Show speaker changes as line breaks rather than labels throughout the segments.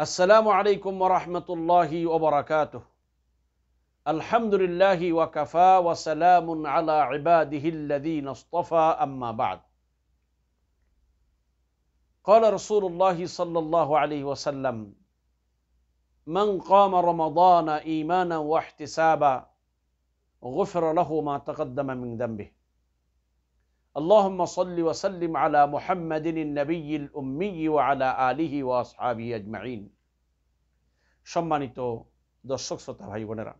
السلام عليكم ورحمة الله وبركاته الحمد لله وكفى وسلام على عباده الذين اصطفى أما بعد قال رسول الله صلى الله عليه وسلم من قام رمضان إيمانا واحتسابا غفر له ما تقدم من ذنبه اللهم صل وسلم على محمد النبي الأمي وعلى آله وأصحابه أجمعين সম্মানিত দর্শক শ্রোতা ভাই বোনেরা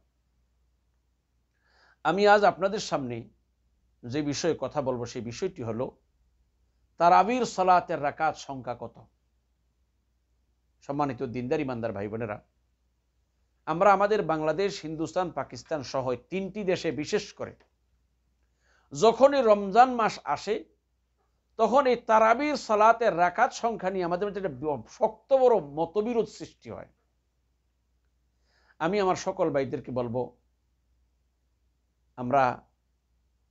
আমি আজ আপনাদের সামনে যে বিষয়ে কথা বলবো সেই বিষয়টি হলো তার আবির সলাতের রাকাত সংখ্যা কত সম্মানিত দিনদার ইমানদার ভাই বোনেরা আমরা আমাদের বাংলাদেশ হিন্দুস্তান পাকিস্তান সহ তিনটি দেশে বিশেষ করে যখনই রমজান মাস আসে তখন এই তারাবির সালাতের রাকাত সংখ্যা নিয়ে আমাদের মধ্যে একটা শক্ত বড় মতবিরোধ সৃষ্টি হয় আমি আমার সকল ভাইদেরকে বলবো আমরা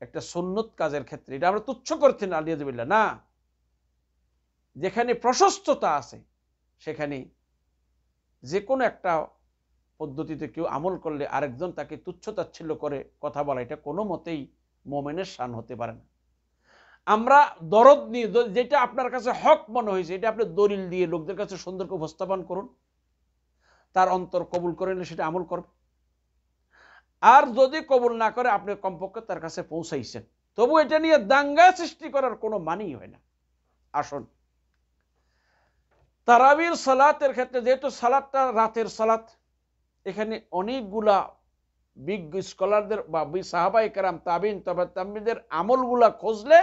একটা সুন্নত কাজের ক্ষেত্রে এটা আমরা তুচ্ছ করছি না আলিয়াজ না যেখানে প্রশস্ততা আছে সেখানে যে কোনো একটা পদ্ধতিতে কেউ আমল করলে আরেকজন তাকে তুচ্ছ তাচ্ছিল্য করে কথা বলা এটা কোনো মতেই মোমেনের শান হতে পারে না আমরা দরদ নিয়ে যেটা আপনার কাছে হক মনে হয়েছে এটা আপনি দলিল দিয়ে লোকদের কাছে সুন্দরকে উপস্থাপন করুন তার অন্তর কবুল করে নিলে সেটা আমল করবে আর যদি কবুল না করে আপনি কমপক্ষে তার কাছে পৌঁছাইছেন তবু এটা নিয়ে দাঙ্গা সৃষ্টি করার কোনো মানেই হয় না আসুন তারাবির সালাতের ক্ষেত্রে যেহেতু সালাদটা রাতের সালাত এখানে অনেকগুলা বিজ্ঞ স্কলারদের বা সাহাবাই কারাম তাবিন তবে তাম্বিদের আমলগুলা খুঁজলে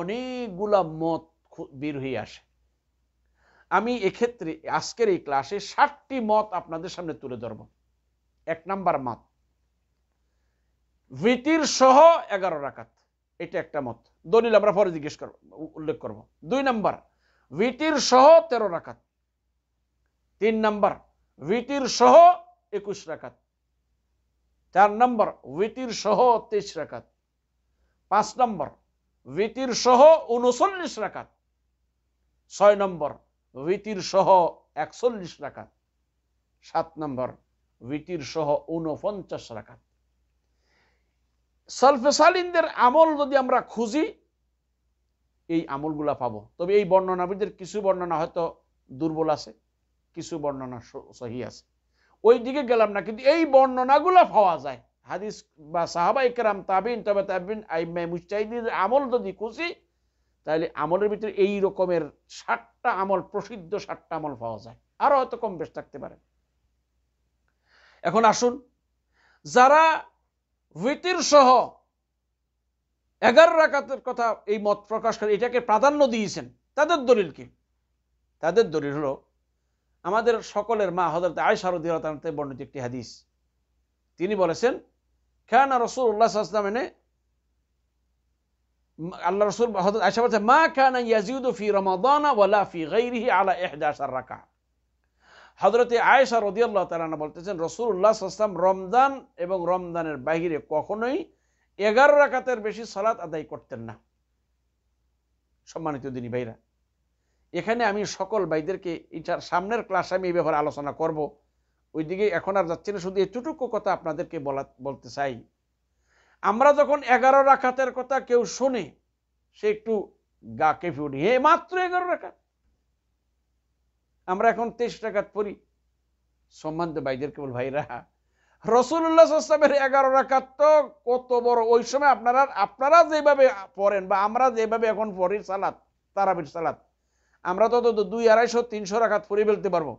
অনেকগুলা মত বের হয়ে আসে আমি এক্ষেত্রে আজকের এই ক্লাসে ষাটটি মত আপনাদের সামনে তুলে ধরব এক নাম্বার মত ভিতির সহ এগারো রাখাত এটা একটা মত দলিল আমরা পরে জিজ্ঞেস করব উল্লেখ করব দুই নাম্বার ভিতির সহ তেরো রাখাত তিন নাম্বার ভিতির সহ একুশ রাখাত চার নম্বর উইটির সহ তেইশ রাখাত পাঁচ নম্বর উইটির সহ উনচল্লিশ রাখাত ছয় নম্বর উইটির সহ একচল্লিশ রাখাত সাত নম্বর উইটির সহ উনপঞ্চাশ রাকাত সালফেসালিনদের আমল যদি আমরা খুঁজি এই আমলগুলা পাবো তবে এই বর্ণনাবিদের কিছু বর্ণনা হয়তো দুর্বল আছে কিছু বর্ণনা সহি আছে ওই দিকে গেলাম না কিন্তু এই বর্ণনাগুলো পাওয়া যায় হাদিস বা সাহাবা ইকরাম তাবিন তবে তাবিন মুস্তাহিদিন আমল যদি খুশি তাহলে আমলের ভিতরে এই রকমের ষাটটা আমল প্রসিদ্ধ ষাটটা আমল পাওয়া যায় আরো হয়তো কম বেশ থাকতে পারে এখন আসুন যারা ভিতির সহ এগারো রাকাতের কথা এই মত প্রকাশ করে এটাকে প্রাধান্য দিয়েছেন তাদের দলিল কি তাদের দলিল হলো আমাদের সকলের মা হজরত আয়সারুদ্দিনতে বর্ণিত একটি হাদিস তিনি বলেছেন খান রসুল্লাহ আসলামেনে আল্লাহ রসুল হজরত আয়সা বলছে মা আলা এহদাসার হজরত আয়েশা রদিয়াল্লাহ তালা বলতেছেন রসুল্লাহ আসলাম রমদান এবং রমদানের বাহিরে কখনোই এগারো রাকাতের বেশি সালাত আদায় করতেন না সম্মানিত দিনী ভাইরা এখানে আমি সকল ভাইদেরকে এটার সামনের ক্লাসে আমি এই ব্যাপারে আলোচনা করব ওইদিকে এখন আর যাচ্ছি না শুধু এতটুকু কথা আপনাদেরকে বলা বলতে চাই আমরা যখন এগারো রাখাতের কথা কেউ শোনে সে একটু গা কেঁপে উঠি হে মাত্র এগারো রাখাত আমরা এখন তেইশ রাখাত পড়ি তো ভাইদেরকে বল ভাইরা রসুল্লাহামের এগারো রাখাত তো কত বড় ওই সময় আপনারা আপনারা যেভাবে পড়েন বা আমরা যেভাবে এখন পড়ি সালাত তারাবির সালাত আমরা তত দুই আড়াইশো তিনশো রাখাত পড়ে ফেলতে পারবো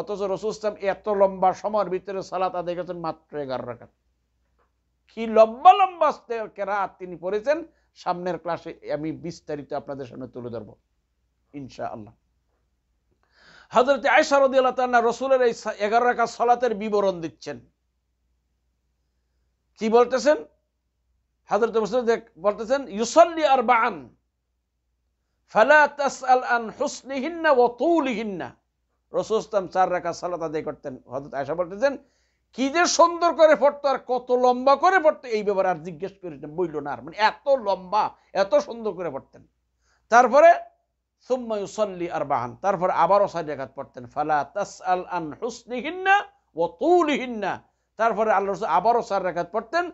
অথচ রসুলাম এত লম্বা সময়ের ভিতরে সালাত আদায় করেছেন মাত্র এগারো রাখাত কি লম্বা লম্বা রাত তিনি পড়েছেন সামনের ক্লাসে আমি বিস্তারিত আপনাদের সামনে তুলে ধরবো ইনশা আল্লাহ হজরত আয়সা আল্লাহ রসুলের এই এগারো রাখা সলাতের বিবরণ দিচ্ছেন কি বলতেছেন হজরত বলতেছেন ইউসল্লি আর বান ফালা আন চার করতেন কি যে সুন্দর করে পড়তো আর কত লম্বা করে পড়তো এই ব্যাপারে আর জিজ্ঞেস করি বইল না আর মানে এত লম্বা এত সুন্দর করে পড়তেন তারপরে সুম্মা আর বাহান তারপরে আবারও সাড়ে পড়তেন ফালা আল আন হুসনিহিন্না ও তারপরে আল্লাহ আবারও সার রেখাত পড়তেন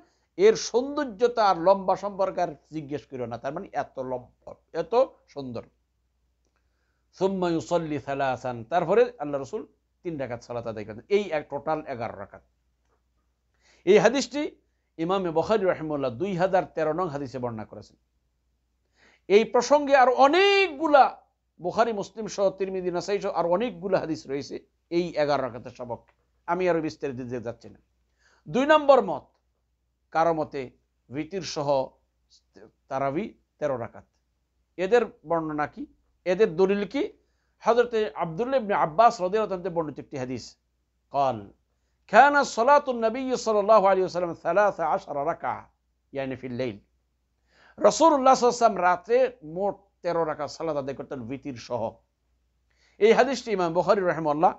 এর সৌন্দর্যতা আর লম্বা সম্পর্কে আর জিজ্ঞেস করিও না তার মানে এত লম্বা এত সুন্দর সোম্মায়ুসল্লি সালা আসান তারপরে আল্লাহ রসুল তিন ডাকাত সালা তাদের করেন এই এক টোটাল এগারো রাকাত এই হাদিসটি ইমামে বখারি রহমুল্লাহ দুই হাজার তেরো নং হাদিসে বর্ণনা করেছেন এই প্রসঙ্গে আর অনেকগুলা বুখারি মুসলিম সহ তিরমিদি নাসাই সহ আর অনেকগুলো হাদিস রয়েছে এই এগারো রাখাতের সবক আমি আরো বিস্তারিত দিতে যাচ্ছি না দুই নম্বর মত কারো মতে ভিতির সহ তারাবি তেরো রাকাত এদের বর্ণনা কি এদের দলিল কি হজরত আবদুল্লাহ আব্বাস রদের বর্ণিত একটি হাদিস কল كان صلاة النبي صلى الله রাতে মোট তেরো রাকাত সালাত আদায় করতেন ভিতির সহ এই হাদিসটি ইমাম রহমাল্লাহ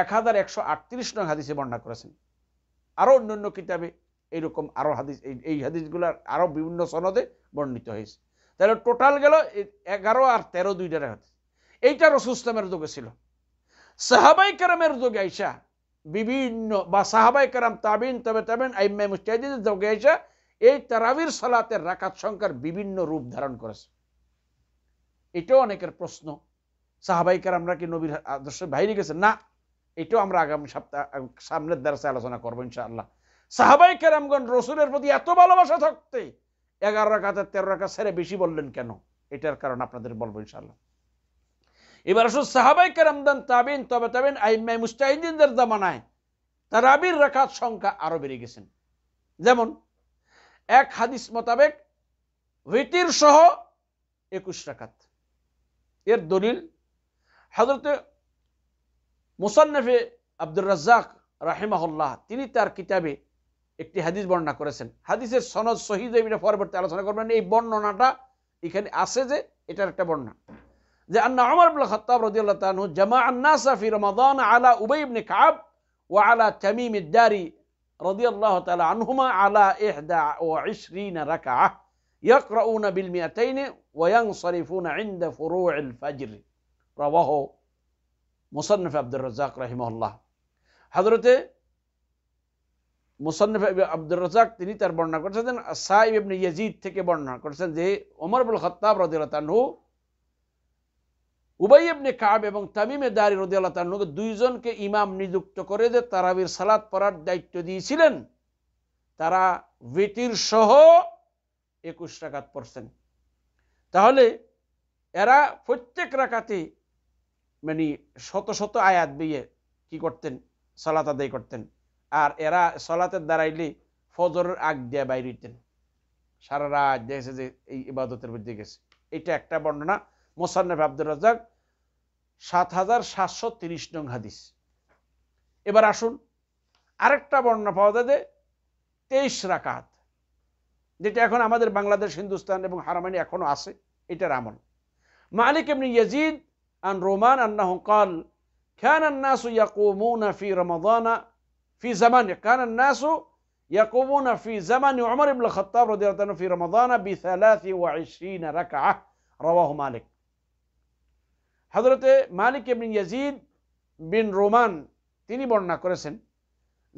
এক হাজার একশো আটত্রিশ নং হাদিসে বর্ণনা করেছেন আরও অন্য অন্য কিতাবে এইরকম আরও হাদিস এই হাদিসগুলার আরও বিভিন্ন সনদে বর্ণিত হয়েছে তাহলে টোটাল গেল এগারো আর তেরো দুইটার হাদিস এইটা রসুস্তামের যুগে ছিল সাহাবাই কারামের যুগে আইসা বিভিন্ন বা সাহাবাই কারাম তাবিন তবে তাবেন আইম্মা মুস্তাহিদের যুগে আইসা এই তারাবির সালাতের রাকাত সংখ্যার বিভিন্ন রূপ ধারণ করেছে এটাও অনেকের প্রশ্ন সাহাবাই কারামরা কি নবীর আদর্শের বাইরে গেছে না এটাও আমরা আগামী সপ্তাহ সামনের দ্বারা আলোচনা করবো ইনশাআল্লাহ সাহাবাই কেরামগঞ্জ রসুলের প্রতি এত ভালোবাসা থাকতে এগারো রাখাত তেরো রাখা ছেড়ে বেশি বললেন কেন এটার কারণ আপনাদের বলবো ইনশাল্লাহ এবার আসুন সাহাবাই কেরামদান তাবিন তবে তাবেন আইমাই মুস্তাহিদিনদের জামানায় আবির রাখার সংখ্যা আরও বেড়ে গেছেন যেমন এক হাদিস মোতাবেক হুইতির সহ একুশ রাখাত এর দলিল হাজরত মুসান্নফে আব্দুর রাজ্জাক রাহেমাহুল্লাহ তিনি তার কিতাবে একটি হাদিস বর্ণনা করেছেন হাদিসের সনদ শহীদ এটা পরবর্তী আলোচনা করবেন এই বর্ণনাটা এখানে আসে যে এটার একটা বর্ণনা যে আন্না আমার খত্তাব রদিউল্লাহ তানহু জামা আন্না সাফি রমাদান আলা উবাই ইবনে কাব ও আলা তামিম ইদ্দারি রদিয়াল্লাহ তাআলা আনহুমা আলা ইহদা ও ইশরিন রাকা يقرؤون بالمئتين وينصرفون عند فروع الفجر رواه মুসন্নফ আব্দুর রাজ্জাক রহিমহল্লাহ হজরতে মোসান্নফ আব্দুর রাজাক তিনি তার বর্ণনা করেছেন সাহেব ইবনে ইয়াজিদ থেকে বর্ণনা করেছেন যে ওমর আবুল খত্তাব রদিয়াল্লাহু উবাই ইবনে কাব এবং তামিমে দারি রদিয়াল্লাহকে দুইজনকে ইমাম নিযুক্ত করে যে তারাবির সালাত পড়ার দায়িত্ব দিয়েছিলেন তারা বেটির সহ একুশ রাকাত পড়ছেন তাহলে এরা প্রত্যেক রাকাতে মানে শত শত আয়াত বিয়ে কি করতেন সালাত আদায় করতেন আর এরা সলাতের দাঁড়াইলে ফজরের আগ দিয়ে বাইরেতেন সারা রাত দেখেছে যে এই ইবাদতের মধ্যে গেছে এটা একটা বর্ণনা মোসান্নফ আব্দুর রাজাক সাত হাজার সাতশো তিরিশ নং হাদিস এবার আসুন আরেকটা বর্ণনা পাওয়া যায় যে তেইশ রাকাত যেটা এখন আমাদের বাংলাদেশ হিন্দুস্তান এবং হারামানি এখনও আছে এটার আমল মালিক এমনি ইয়াজিদ আন রোমান আন্না হকাল আন্না আন্নাসু ইয়াকুমুনা ফি রমাদানা في زمان كان الناس يقومون في زمان عمر بن الخطاب رضي الله عنه في رمضان بثلاث وعشرين ركعة رواه مالك حضرت مالك بن يزيد بن رومان তিনি বর্ণনা করেছেন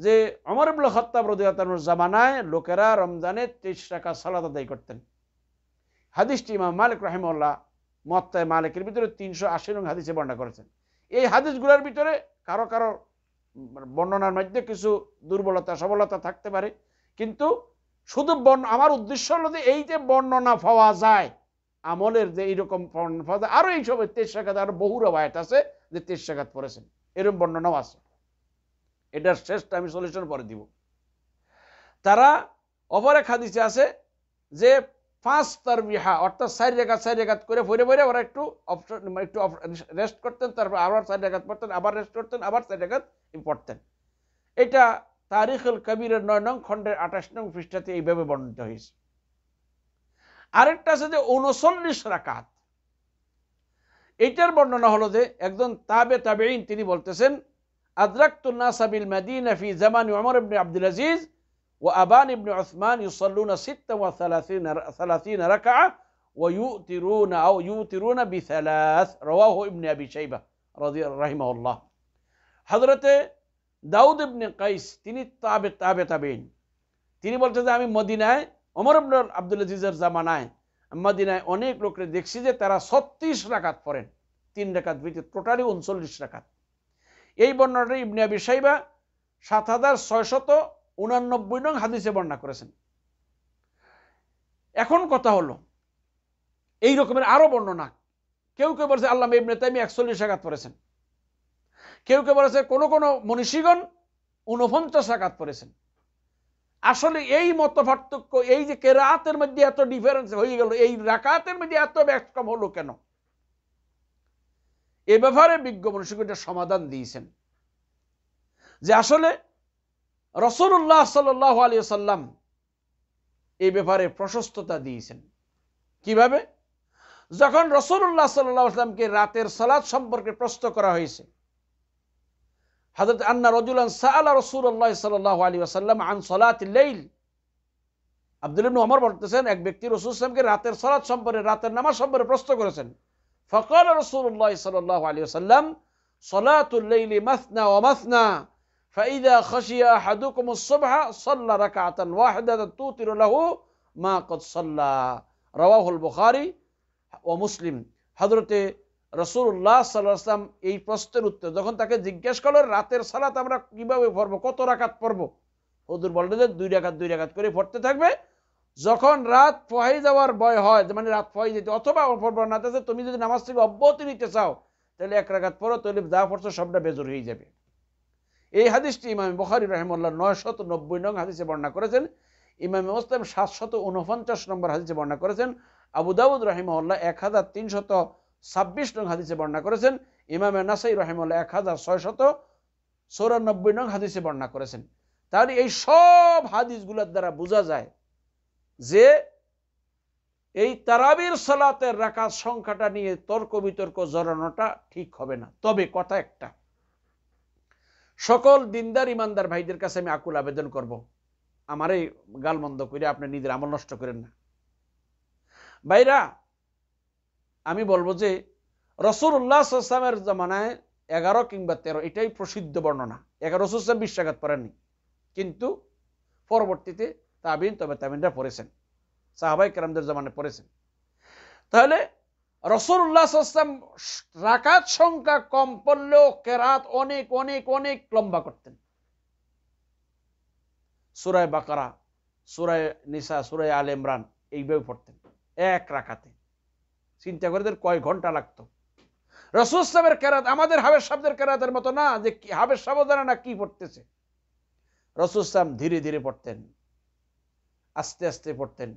যে অমর ইবুল খত্তাব রদিয়াতানুর জামানায় লোকেরা রমজানে তেইশ টাকা সালাদ আদায় করতেন হাদিসটি ইমাম মালিক রাহিমউল্লাহ মত্তায় মালিকের ভিতরে তিনশো আশি রং হাদিসে বর্ণনা করেছেন এই হাদিসগুলোর ভিতরে কারো কারো মানে বর্ণনার মধ্যে কিছু দুর্বলতা সবলতা থাকতে পারে কিন্তু শুধু বর্ণ আমার উদ্দেশ্য হলো যে এই যে বর্ণনা পাওয়া যায় আমলের যে এইরকম পাওয়া যায় আরও এইসব তেসাঘাত আরো বহু রায়ত আছে যে তেসাঘাত পড়েছেন এরকম বর্ণনাও আছে এটার শেষটা আমি সলিউশন পরে দিব তারা অপরে খাদিসে আছে যে ফাঁস তার বিহা অর্থাৎ চার রেখাত চার রেখাত করে ভরে ভরে ওরা একটু মানে একটু রেস্ট করতেন তারপর আবার চার রেখাত পড়তেন আবার রেস্ট করতেন আবার চার রেখাত পড়তেন এটা তারিখুল কবিরের নয় নং খণ্ডের আঠাশ নং পৃষ্ঠাতে এইভাবে বর্ণিত হয়েছে আরেকটা আছে যে উনচল্লিশ রাকাত এইটার বর্ণনা হলো যে একজন তাবে তাবেইন তিনি বলতেছেন আদরাক্তুল নাসাবিল মাদিনা ফি জামানি ওমর ইবনে আব্দুল আজিজ ও আবান ইবনে ওসমান ইউসল্লুনা সিত্তা ওয়া সালাসিনা সালাসিনা রাকা ওয়া ইউতিরুনা আও ইউতিরুনা বিসালাস রাওয়াহু ইবনে আবি শাইবা রাদি রাহিমাহুল্লাহ হযরতে দাউদ ইবনে কাইস তিনি তাবে তাবে তাবেইন তিনি বলছেন যে আমি মদিনায় ওমর ইবনে আব্দুল আজিজের জামানায় মদিনায় অনেক লোকরে দেখছি যে তারা ছত্রিশ রাকাত পড়েন তিন রাকাত ভিতরে টোটালি উনচল্লিশ রাকাত এই বর্ণনাটি ইবনে আবি সাইবা সাত হাজার ছয়শত উনানব্বই নং হাদিসে বর্ণনা করেছেন এখন কথা হলো এই রকমের আরো বর্ণনা কেউ কেউ বলেছে আল্লাহ ইবনে তাইমি একচল্লিশ আঘাত পড়েছেন কেউ কেউ বলেছে কোন কোনো মনীষীগণ উনপঞ্চাশ আঘাত পড়েছেন আসলে এই মত পার্থক্য এই যে কেরাতের মধ্যে এত ডিফারেন্স হয়ে গেল এই রাকাতের মধ্যে এত কম হলো কেন এ ব্যাপারে বিজ্ঞ মনীষীগণ সমাধান দিয়েছেন যে আসলে রসুল্লাহ সাল্লাহ আলী সাল্লাম এই ব্যাপারে প্রশস্ততা দিয়েছেন কিভাবে যখন রসুল্লাহ সাল্লাহ আসলামকে রাতের সালাদ সম্পর্কে প্রশ্ন করা হয়েছে হজরত আন্না রজুলান সাআলা রসুল্লাহ সাল্লাহ আলী আসাল্লাম আন সলাত লেইল আব্দুল ইবনু অমর বলতেছেন এক ব্যক্তি রসুল ইসলামকে রাতের সলাদ সম্পর্কে রাতের নামাজ সম্পর্কে প্রশ্ন করেছেন ফকর রসুল্লাহ সাল্লাহ আলী আসাল্লাম সলাতুল্লাইলি মাসনা ও মাসনা ফাইদা খসিয়া হাদুকুম সুবহা সাল্লা রাকাতান ওয়াহিদাতান তুতিরু লাহু মা কদ সাল্লা রাওয়াহুল বুখারী ও মুসলিম হযরতে রসুল্লাহ সাল্লাম এই প্রশ্নের উত্তর যখন তাকে জিজ্ঞেস করলো রাতের সালাত আমরা কিভাবে পড়বো কত রাখাত পড়বো হদুর বললেন যে দুই রাখাত দুই রাকাত করে পড়তে থাকবে যখন রাত পহাই যাওয়ার ভয় হয় মানে রাত পহাই যেতে অথবা পড়বো না তুমি যদি নামাজ থেকে অব্যাহতি নিতে চাও তাহলে এক রাকাত পড়ো তাহলে যা পড়ছো সবটা বেজর হয়ে যাবে এই হাদিসটি ইমাম বখারি রহমল্লা নয়শত নব্বই নং হাদিসে বর্ণনা করেছেন ইমাম ওসলাম সাতশত উনপঞ্চাশ নম্বর হাদিসে বর্ণনা করেছেন আবুদাউদ রহিমহল্লা এক হাজার তিনশত ছাব্বিশ নং হাদিসে বর্ণনা করেছেন ইমামে নাসাই রহিমুল্লাহ এক হাজার ছয়শত চৌরানব্বই নং হাদিসে বর্ণনা করেছেন তাহলে এই সব হাদিসগুলোর দ্বারা বোঝা যায় যে এই তারাবির সালাতের রাখার সংখ্যাটা নিয়ে তর্ক বিতর্ক জড়ানোটা ঠিক হবে না তবে কথা একটা সকল দিনদার ইমানদার ভাইদের কাছে আমি আকুল আবেদন করব। আমার এই গালমন্দ করে আপনি নিজের আমল নষ্ট করেন না ভাইরা আমি বলবো যে রসুল আসলামের জমানায় এগারো কিংবা তেরো এটাই প্রসিদ্ধ বর্ণনা এগারো রসুলাম বিশ্বাঘাত পড়েননি কিন্তু পরবর্তীতে তাবিন তবে তাবিনরা পড়েছেন সাহাবাই কেরামদের জমানে পড়েছেন তাহলে রসুল্লাহ আসলাম রাকাত সংখ্যা কম পড়লেও কেরাত অনেক অনেক অনেক লম্বা করতেন সুরায় বাকারা সুরায় নিসা সুরায় আল ইমরান এইভাবে পড়তেন এক রাখাতে চিন্তা করে কয় ঘন্টা লাগতো রসুল সাহেবের কেরাত আমাদের হাবের সাহেবদের কেরাতের মতো না যে হাবের সাহেব না কি পড়তেছে রসুল ইসলাম ধীরে ধীরে পড়তেন আস্তে আস্তে পড়তেন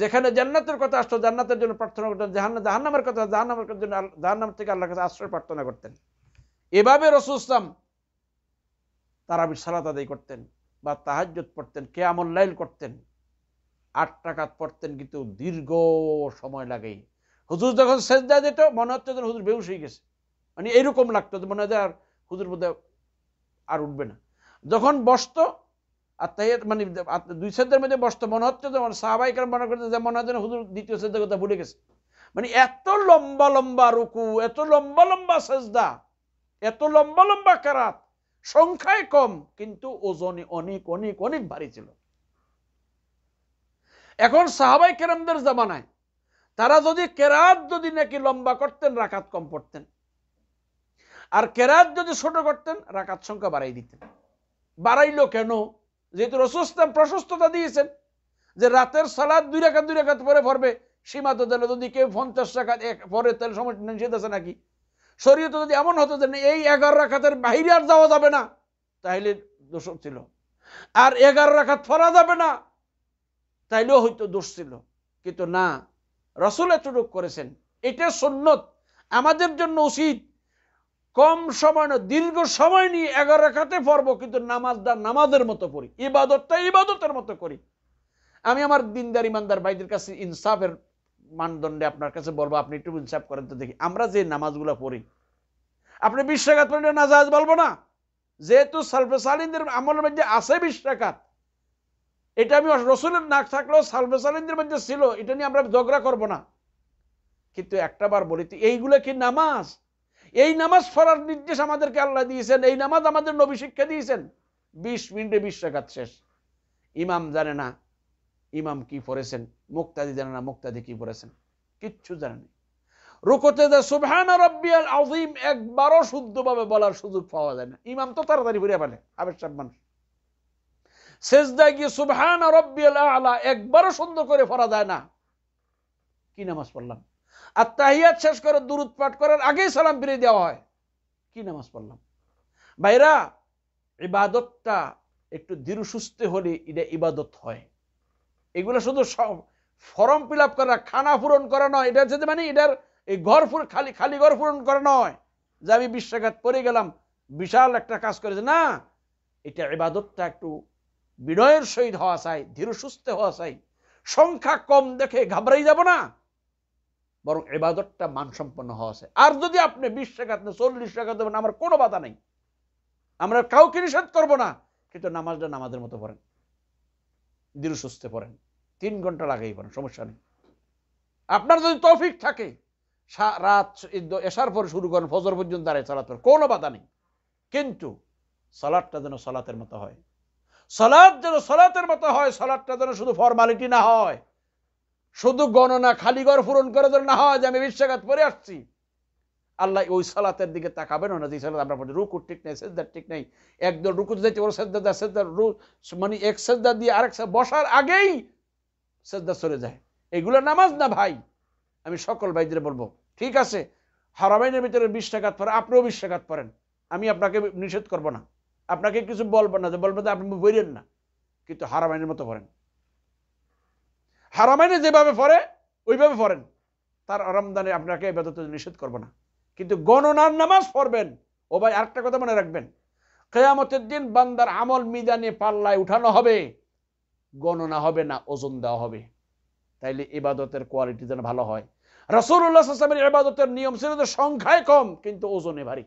যেখানে জান্নাতের কথা আসতো জান্নাতের জন্য প্রার্থনা করতেন জাহান্ন জাহান্নামের কথা জাহান্নামের জন্য জাহান্নাম থেকে আল্লাহর কাছে আশ্রয় প্রার্থনা করতেন এভাবে রসুল ইসলাম তারাবির সালাত আদায় করতেন বা তাহাজ্জত পড়তেন কে আমল লাইল করতেন আট টাকাত পড়তেন কিন্তু দীর্ঘ সময় লাগে হুজুর যখন শেষ দেয় যেত মনে হচ্ছে যেন হুজুর বেউস হয়ে গেছে মানে এইরকম লাগতো মনে হয় আর হুজুর বোধ আর উঠবে না যখন বসতো আর তাই মানে দুই সেদ্ধের মধ্যে বসতো মনে হচ্ছে যেমন মানে সাহাবাইকার মনে করতে যে মনে হয় হুজুর দ্বিতীয় সেদ্ধের কথা ভুলে গেছে মানে এত লম্বা লম্বা রুকু এত লম্বা লম্বা সেজদা এত লম্বা লম্বা কারাত সংখ্যায় কম কিন্তু ওজনে অনেক অনেক অনেক ভারী ছিল এখন সাহাবাই কেরামদের জামানায় তারা যদি কেরাত যদি নাকি লম্বা করতেন রাকাত কম পড়তেন আর কেরাত যদি ছোট করতেন রাকাত সংখ্যা বাড়াই দিতেন বাড়াইলো কেন যেহেতু রসুলাম প্রশস্ততা দিয়েছেন যে রাতের সালাদ দুই রেখা দুই রাখাত পরে পড়বে সীমাত দিলে যদি কেউ পঞ্চাশ রাখাত পরে তাহলে সময় নিষেধ আছে নাকি তো যদি এমন হতো যে এই এগারো রাখাতের বাহিরে আর যাওয়া যাবে না তাহলে দোষ ছিল আর এগারো রাখাত ফরা যাবে না তাইলেও হয়তো দোষ ছিল কিন্তু না রসুল এতটুক করেছেন এটা সন্ন্যত আমাদের জন্য উচিত কম সময় না দীর্ঘ সময় নিয়ে এগারো রেখাতে পড়বো কিন্তু নামাজটা নামাজের মতো পড়ি ইবাদতটা ইবাদতের মতো করি আমি আমার দিনদার ইমানদার ভাইদের কাছে ইনসাফের মানদণ্ডে আপনার কাছে বলবো আপনি একটু ইনসাফ করেন তো দেখি আমরা যে নামাজগুলো পড়ি আপনি বিশ্বাঘাত পড়লে নাজাজ বলবো না যেহেতু সালফে সালিনদের আমলের মধ্যে আছে বিশ্বাঘাত এটা আমি রসুলের নাক থাকলেও সালফে সালিনদের মধ্যে ছিল এটা নিয়ে আমরা ঝগড়া করব না কিন্তু একটা বার বলি এইগুলো কি নামাজ এই নামাজ ফরার নির্দেশ আমাদেরকে আল্লাহ দিয়েছেন এই নামাজ আমাদের নবী শিক্ষা দিয়েছেন বিশ মিনিটে বিশ রাখাত শেষ ইমাম জানে না ইমাম কি পড়েছেন মুক্তাদি জানে না মুক্তাদি কি পড়েছেন কিচ্ছু জানে না রুকোতে রব্বিয়াল আজিম একবারও শুদ্ধভাবে বলার সুযোগ পাওয়া যায় না ইমাম তো তাড়াতাড়ি ঘুরে ফেলে আবেশাব মানুষ শেষদায় গিয়ে সুবহান রব্বিয়াল আলা একবারও সুন্দর করে পড়া যায় না কি নামাজ পড়লাম আর তাহিয়াত শেষ করে দূরত পাঠ করার আগেই সালাম ফিরিয়ে দেওয়া হয় কি নামাজ পড়লাম ভাইরা ইবাদতটা একটু দৃঢ় সুস্থ হলে এটা ইবাদত হয় এগুলো শুধু ফরম ফিল করা খানা পূরণ করা নয় এটা যদি মানে এটার এই ঘর খালি খালি ঘর পূরণ করা নয় যে আমি বিশ্বাঘাত পরে গেলাম বিশাল একটা কাজ করেছে না এটা ইবাদতটা একটু বিনয়ের সহিত হওয়া চাই ধীর সুস্থ হওয়া চাই সংখ্যা কম দেখে ঘাবড়াই যাব না বরং এবাদতটা মানসম্পন্ন হওয়া আছে আর যদি আপনি বিশ টাকা চল্লিশ টাকা দেবেন আমার কোনো বাধা নেই আমরা কাউকে নিষেধ করবো না কিন্তু নামাজটা নামাজের মতো পড়েন দিন সুস্থে পড়েন তিন ঘন্টা লাগেই পড়েন সমস্যা নেই আপনার যদি তফিক থাকে রাত এসার পরে শুরু করেন ফজর পর্যন্ত দাঁড়ায় সালাত কোনো বাধা নেই কিন্তু সালাদটা যেন সালাতের মতো হয় সালাদ যেন সালাতের মতো হয় সালাদটা যেন শুধু ফর্মালিটি না হয় শুধু গণনা খালি ঘর পূরণ করে ধরে না হয় যে আমি বিশ্বাঘাত পরে আসছি আল্লাহ ওই সালাতের দিকে তাকাবেন না যে সালাত আমরা পড়ি ঠিক নেই সেদ্ধার ঠিক নেই একদল রুকু যাইতে ওর সেদ্ধা দেয় রু মানে এক সেদ্ধা দিয়ে আরেক বসার আগেই সেদ্ধা সরে যায় এগুলো নামাজ না ভাই আমি সকল ভাইদের বলবো ঠিক আছে হারামাইনের ভিতরে বিশ্বাঘাত পরে আপনিও বিশ্বাঘাত পরেন পড়েন আমি আপনাকে নিষেধ করব না আপনাকে কিছু বলবো না যে বলবো যে আপনি বইলেন না কিন্তু হারামাইনের মতো পড়েন হারামাইনে যেভাবে ফরে ওইভাবে ফরেন তার রমদানে আপনাকে এবাদত নিষেধ করবো না কিন্তু গণনার নামাজ পড়বেন ও ভাই আরেকটা কথা মনে রাখবেন কেয়ামতের দিন বান্দার আমল মিদানে পাল্লায় উঠানো হবে গণনা হবে না ওজন দেওয়া হবে তাইলে এবাদতের কোয়ালিটি যেন ভালো হয় রসুলের এবাদতের নিয়ম ছিল সংখ্যায় কম কিন্তু ওজনে ভারী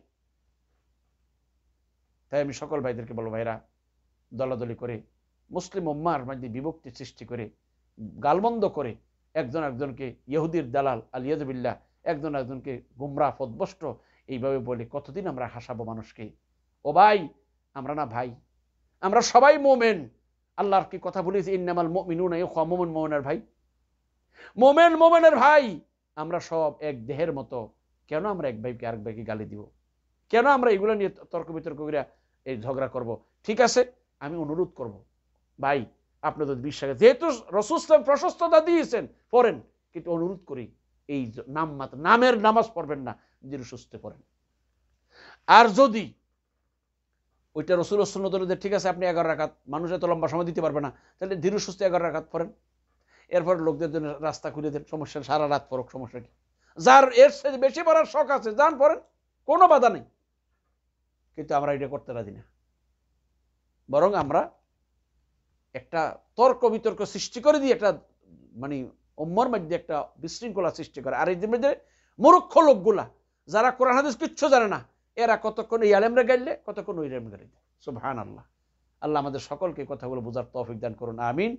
তাই আমি সকল ভাইদেরকে বলবো ভাইরা দলাদলি করে মুসলিম উম্মার মধ্যে বিভক্তি সৃষ্টি করে গালবন্ধ করে একজন একজনকে ইহুদির দালাল আল ইয়াজবিল্লাহ একজন একজনকে গুমরা পদবষ্ট এইভাবে বলে কতদিন আমরা হাসাবো মানুষকে ও ভাই আমরা না ভাই আমরা সবাই মোমেন আল্লাহর কি কথা বলেছি ইন্নামাল মিনুন মোমেন মোমেনের ভাই মোমেন মোমেনের ভাই আমরা সব এক দেহের মতো কেন আমরা এক ভাইকে আরেক ভাইকে গালি দিব কেন আমরা এগুলো নিয়ে তর্ক বিতর্ক করে এই ঝগড়া করব ঠিক আছে আমি অনুরোধ করব ভাই আপনার যদি বিশ্বাস যেহেতু রসুসলাম প্রশস্ততা দিয়েছেন পড়েন কিন্তু অনুরোধ করি এই নাম মাত্র নামের নামাজ পড়বেন না যিনি সুস্থ পড়েন আর যদি ওইটা রসুল সন্ন্যতদের ঠিক আছে আপনি এগারো রাখাত মানুষ এত লম্বা সময় দিতে পারবে না তাহলে ধীর সুস্থ এগারো রাখাত পড়েন এরপর লোকদের জন্য রাস্তা খুলে দেন সমস্যা সারা রাত পড়ক সমস্যা কি যার এর বেশি পড়ার শখ আছে যান পড়েন কোনো বাধা নেই কিন্তু আমরা এটা করতে রাজি না বরং আমরা একটা তর্ক বিতর্ক সৃষ্টি করে দিয়ে একটা মানে অম্মর মধ্যে একটা বিশৃঙ্খলা সৃষ্টি করে আর এদের মধ্যে মূর্খ লোকগুলা যারা কোরআন হাদিস কিচ্ছু জানে না এরা কতক্ষণ এই আলেমরা গাইলে কতক্ষণ ওই আলেম গাইলে সুবহান আল্লাহ আল্লাহ আমাদের সকলকে কথাগুলো বোঝার তফিক দান করুন আমিন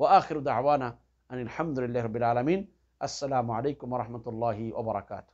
ও আখিরুদ্দ আওয়ানা আনিল আলহামদুলিল্লাহ রবিল আলমিন আসসালামু আলাইকুম রহমতুল্লাহি ওবরাকাত